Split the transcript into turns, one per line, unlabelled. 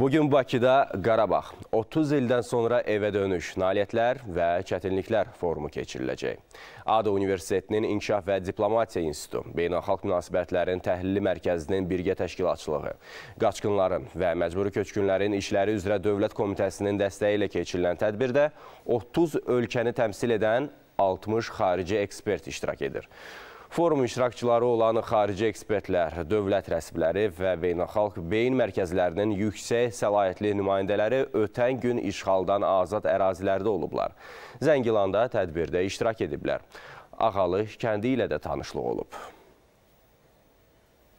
Bugün Bakıda Qarabağ 30 ildən sonra evə dönüş, nailiyyətlər və çətinliklər forumu keçiriləcək. ADA Universitetinin İnkişaf və Diplomatiya İnstitutu, Beynəlxalq Münasibətlərin Təhlili Mərkəzinin birgə təşkilatçılığı, qaçqınların və məcburi köçkünlərin işləri üzrə Dövlət Komitəsinin dəstəyi ilə keçirilən tədbirdə 30 ölkəni təmsil edən 60 xarici ekspert iştirak edir. Forum iştirakçıları olan xarici ekspertlər, dövlət rəsmiləri və beynəlxalq beyin mərkəzlərinin yüksək səlahiyyətli nümayəndələri ötən gün işğaldan azad ərazilərdə olublar. Zəngilanda tədbirdə iştirak ediblər. Ağalı kəndi ilə də tanışlıq olub.